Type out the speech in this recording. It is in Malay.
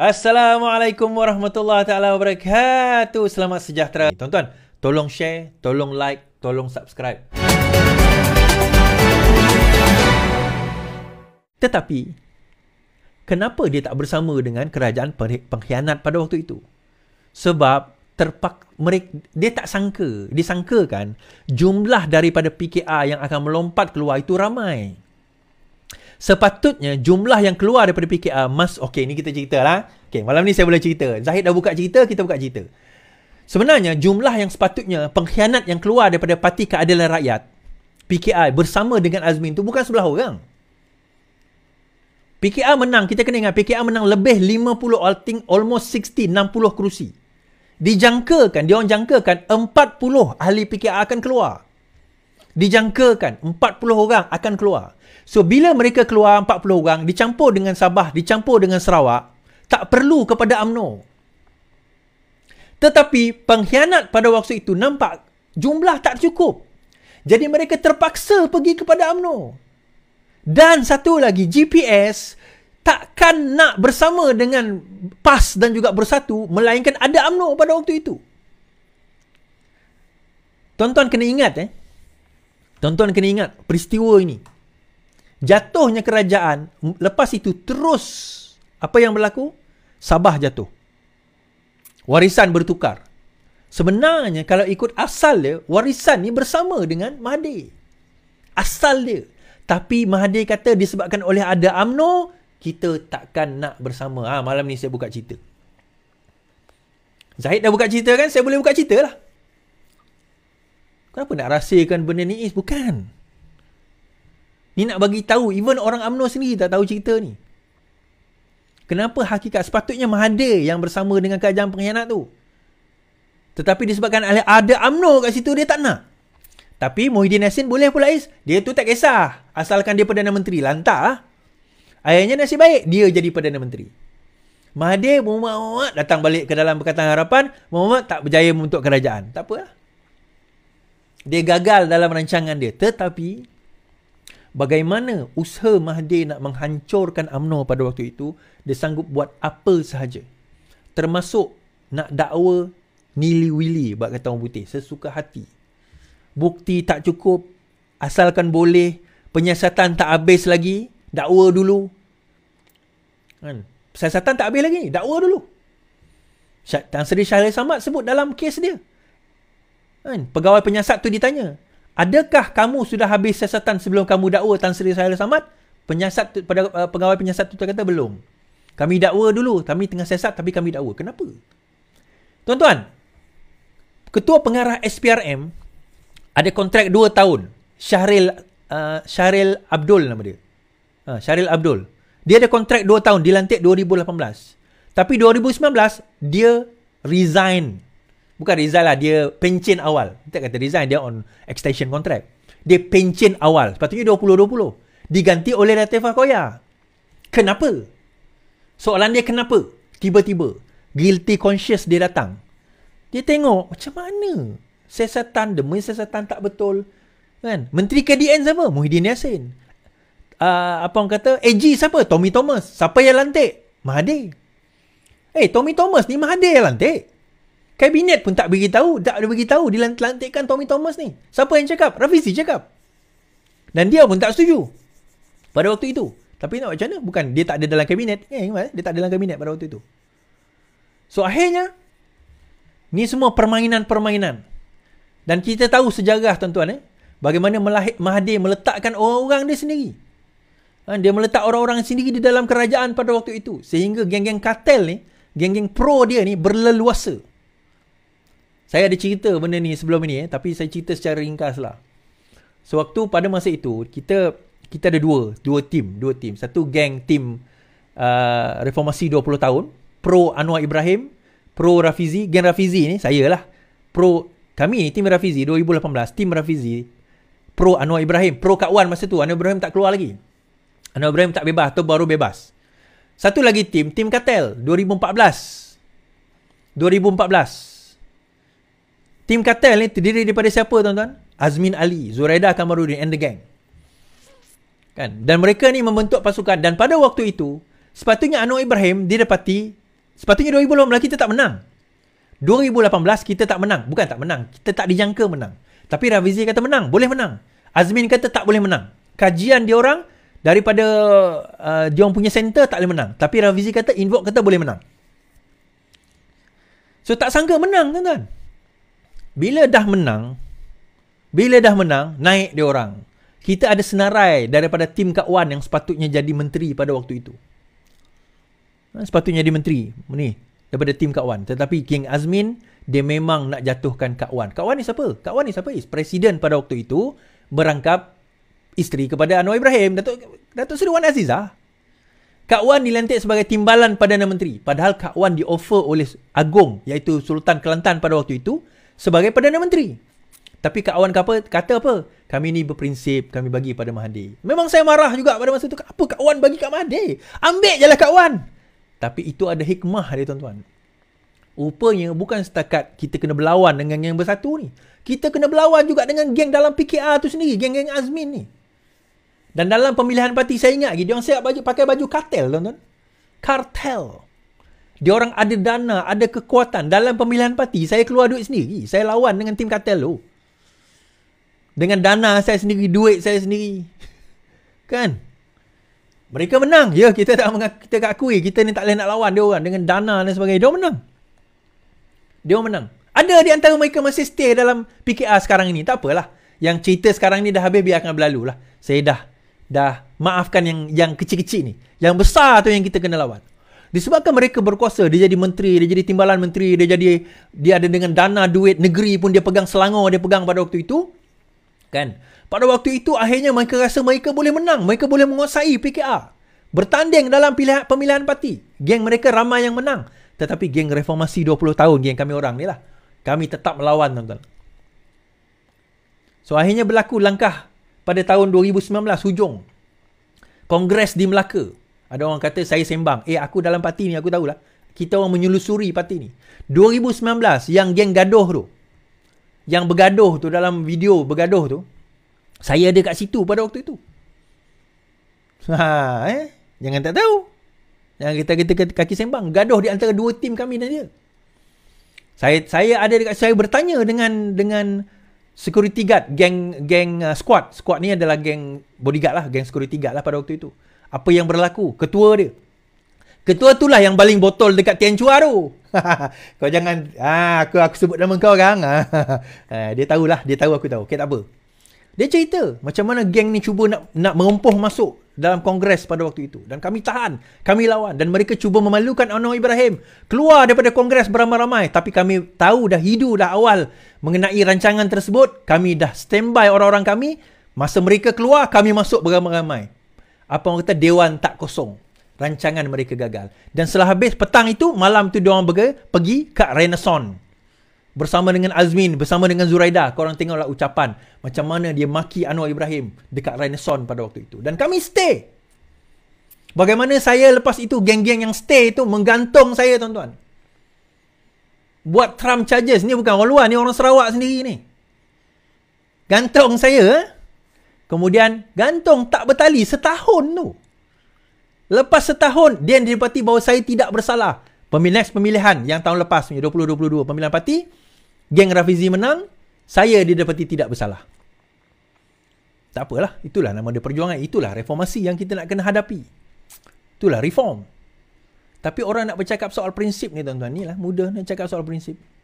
Assalamualaikum warahmatullahi taala wabarakatuh. Selamat sejahtera. Tuan-tuan, tolong share, tolong like, tolong subscribe. Tetapi kenapa dia tak bersama dengan kerajaan pengkhianat pada waktu itu? Sebab terpak mereka dia tak sangka, disangkakan jumlah daripada PKR yang akan melompat keluar itu ramai sepatutnya jumlah yang keluar daripada PKR must okey ni kita cerita lah. Okey, malam ni saya boleh cerita. Zahid dah buka cerita, kita buka cerita. Sebenarnya jumlah yang sepatutnya pengkhianat yang keluar daripada Parti Keadilan Rakyat PKR bersama dengan Azmin tu bukan sebelah orang. PKR menang, kita kena ingat PKR menang lebih 50 all thing, almost 60 60 kerusi. Dijangkakan, dia orang jangkakan 40 ahli PKR akan keluar dijangkakan 40 orang akan keluar. So bila mereka keluar 40 orang dicampur dengan Sabah, dicampur dengan Sarawak, tak perlu kepada AMNO. Tetapi pengkhianat pada waktu itu nampak jumlah tak cukup. Jadi mereka terpaksa pergi kepada AMNO. Dan satu lagi GPS takkan nak bersama dengan PAS dan juga Bersatu melainkan ada AMNO pada waktu itu. Tuan-tuan kena ingat eh. Tuan-tuan kena ingat peristiwa ini. Jatuhnya kerajaan, lepas itu terus apa yang berlaku? Sabah jatuh. Warisan bertukar. Sebenarnya kalau ikut asal dia, warisan ni bersama dengan Mahdi. Asal dia. Tapi Mahdi kata disebabkan oleh ada amno kita takkan nak bersama. Ha, malam ni saya buka cerita. Zahid dah buka cerita kan? Saya boleh buka cerita lah. Kenapa nak rahsiakan benda ni is bukan. Ni nak bagi tahu even orang UMNO sendiri tak tahu cerita ni. Kenapa hakikat sepatutnya Mahade yang bersama dengan kajian pengkhianat tu? Tetapi disebabkan ada UMNO kat situ dia tak nak. Tapi Muhyiddin Yassin boleh pula is. Dia tu tak kisah. Asalkan dia Perdana Menteri. lantah Ayahnya nasib baik. Dia jadi Perdana Menteri. Mahathir Muhammad, Muhammad datang balik ke dalam Perkataan Harapan. Muhammad tak berjaya membentuk kerajaan. Tak apalah. Dia gagal dalam rancangan dia. Tetapi bagaimana usaha mahdi nak menghancurkan UMNO pada waktu itu, dia sanggup buat apa sahaja. Termasuk nak dakwa Nili wili buat kata orang putih sesuka hati. Bukti tak cukup asalkan boleh penyiasatan tak habis lagi, dakwa dulu. Kan? Penyiasatan tak habis lagi, dakwa dulu. Syah Tan Sri Syahril Samad sebut dalam kes dia. Kan? Pegawai penyiasat tu ditanya. Adakah kamu sudah habis siasatan sebelum kamu dakwa Tan Sri Sahil Samad? Penyiasat tu, pada, uh, pegawai penyiasat tu kata belum. Kami dakwa dulu. Kami tengah siasat tapi kami dakwa. Kenapa? Tuan-tuan, Ketua Pengarah SPRM ada kontrak 2 tahun. Syahril uh, Syahril Abdul nama dia. Ha, Syahril Abdul. Dia ada kontrak 2 tahun. Dilantik 2018. Tapi 2019, dia resign Bukan resign lah Dia pencin awal Kita kata resign Dia on extension contract Dia pencin awal Sepatutnya 20-20 Diganti oleh Latif Koya. Kenapa? Soalan dia kenapa? Tiba-tiba Guilty conscious dia datang Dia tengok Macam mana Siasatan Demi siasatan tak betul Kan Menteri KDN siapa? Muhyiddin Yassin uh, Apa orang kata AG siapa? Tommy Thomas Siapa yang lantik? Mahathir Eh hey, Tommy Thomas ni Mahathir yang lantik Kabinet pun tak bagi tahu, tak ada bagi tahu dilantikkan Tommy Thomas ni. Siapa yang cakap? Rafizi cakap. Dan dia pun tak setuju. Pada waktu itu. Tapi nak macam mana? Bukan dia tak ada dalam kabinet. Eh, ingat, dia tak ada dalam kabinet pada waktu itu. So akhirnya ni semua permainan-permainan. Dan kita tahu sejarah tuan-tuan eh. Bagaimana Melahir, Mahathir meletakkan orang-orang dia sendiri. Ha, dia meletak orang-orang sendiri di dalam kerajaan pada waktu itu. Sehingga geng-geng katel ni, geng-geng pro dia ni berleluasa. Saya ada cerita benda ni sebelum ni eh, tapi saya cerita secara ringkas lah. So waktu pada masa itu, kita kita ada dua, dua tim, dua tim. Satu geng tim uh, reformasi 20 tahun, pro Anwar Ibrahim, pro Rafizi, geng Rafizi ni saya lah. Pro kami ni tim Rafizi 2018, tim Rafizi pro Anwar Ibrahim, pro Kak Wan masa tu Anwar Ibrahim tak keluar lagi. Anwar Ibrahim tak bebas atau baru bebas. Satu lagi tim, tim Katel 2014. 2014. Tim Katel ni terdiri daripada siapa tuan-tuan? Azmin Ali, Zuraida Kamarudin and the gang. Kan? Dan mereka ni membentuk pasukan dan pada waktu itu sepatutnya Anwar Ibrahim didapati sepatutnya 2018 kita tak menang. 2018 kita tak menang. Bukan tak menang. Kita tak dijangka menang. Tapi Ravizi kata menang. Boleh menang. Azmin kata tak boleh menang. Kajian dia orang daripada uh, dia orang punya center tak boleh menang. Tapi Ravizi kata invoke kata boleh menang. So tak sangka menang tuan-tuan bila dah menang bila dah menang naik dia orang kita ada senarai daripada tim Kak Wan yang sepatutnya jadi menteri pada waktu itu ha, sepatutnya jadi menteri ni daripada tim Kak Wan tetapi King Azmin dia memang nak jatuhkan Kak Wan Kak Wan ni siapa Kak Wan ni siapa is presiden pada waktu itu berangkap isteri kepada Anwar Ibrahim Datuk Datuk Seri Wan Azizah Kak Wan dilantik sebagai timbalan Perdana Menteri. Padahal Kak Wan di-offer oleh Agong iaitu Sultan Kelantan pada waktu itu sebagai Perdana Menteri. Tapi kawan kata, kata apa? Kami ni berprinsip, kami bagi pada Mahathir. Memang saya marah juga pada masa tu. Apa kawan bagi kat Mahathir? Ambil je lah kawan. Tapi itu ada hikmah dia tuan-tuan. Rupanya bukan setakat kita kena berlawan dengan yang bersatu ni. Kita kena berlawan juga dengan geng dalam PKR tu sendiri. Geng-geng Azmin ni. Dan dalam pemilihan parti saya ingat lagi. Dia orang siap baju, pakai baju kartel tuan-tuan. Kartel. Kartel. Dia orang ada dana, ada kekuatan dalam pemilihan parti. Saya keluar duit sendiri. Saya lawan dengan tim Katello. Dengan dana saya sendiri, duit saya sendiri. Kan? Mereka menang. Ya, kita tak mengak- kita tak akui. Kita ni tak boleh nak lawan dia orang dengan dana dan sebagainya. Dia orang menang. Dia orang menang. Ada di antara mereka masih stay dalam PKR sekarang ini. Tak apalah. Yang cerita sekarang ni dah habis akan berlalu lah. Saya dah dah maafkan yang yang kecil-kecil ni. Yang besar tu yang kita kena lawan. Disebabkan mereka berkuasa, dia jadi menteri, dia jadi timbalan menteri, dia jadi dia ada dengan dana duit negeri pun dia pegang Selangor, dia pegang pada waktu itu. Kan? Pada waktu itu akhirnya mereka rasa mereka boleh menang, mereka boleh menguasai PKR. Bertanding dalam pilihan pemilihan parti. Geng mereka ramai yang menang. Tetapi geng reformasi 20 tahun, geng kami orang ni lah. Kami tetap melawan tuan-tuan. So akhirnya berlaku langkah pada tahun 2019 hujung. Kongres di Melaka. Ada orang kata saya sembang. Eh aku dalam parti ni aku tahulah. Kita orang menyelusuri parti ni. 2019 yang geng gaduh tu. Yang bergaduh tu dalam video bergaduh tu. Saya ada kat situ pada waktu itu. Ha, eh? Jangan tak tahu. Jangan kita kita kaki sembang. Gaduh di antara dua tim kami dan dia. Saya saya ada dekat saya bertanya dengan dengan security guard geng geng uh, squad. Squad ni adalah geng bodyguard lah, geng security guard lah pada waktu itu apa yang berlaku ketua dia ketua itulah yang baling botol dekat Tian Chua tu kau jangan ah aku aku sebut nama kau kan? ah dia tahulah dia tahu aku tahu okey tak apa dia cerita macam mana geng ni cuba nak nak merempuh masuk dalam kongres pada waktu itu dan kami tahan kami lawan dan mereka cuba memalukan Anwar Ibrahim keluar daripada kongres beramai-ramai tapi kami tahu dah hidu dah awal mengenai rancangan tersebut kami dah standby orang-orang kami masa mereka keluar kami masuk beramai-ramai apa orang kata dewan tak kosong rancangan mereka gagal dan setelah habis petang itu malam itu dia orang pergi pergi ke renaissance bersama dengan Azmin bersama dengan Zuraida Korang tengoklah ucapan macam mana dia maki Anwar Ibrahim dekat renaissance pada waktu itu dan kami stay bagaimana saya lepas itu geng-geng yang stay itu menggantung saya tuan-tuan buat Trump charges ni bukan orang luar ni orang Sarawak sendiri ni gantung saya eh? Kemudian gantung tak bertali setahun tu. Lepas setahun, dia dipati bahawa saya tidak bersalah. Pemilihan pemilihan yang tahun lepas, 2022, pemilihan parti, geng Rafizi menang, saya dipati tidak bersalah. Tak apalah, itulah nama dia perjuangan, itulah reformasi yang kita nak kena hadapi. Itulah reform. Tapi orang nak bercakap soal prinsip ni tuan-tuan, ni lah mudah nak cakap soal prinsip.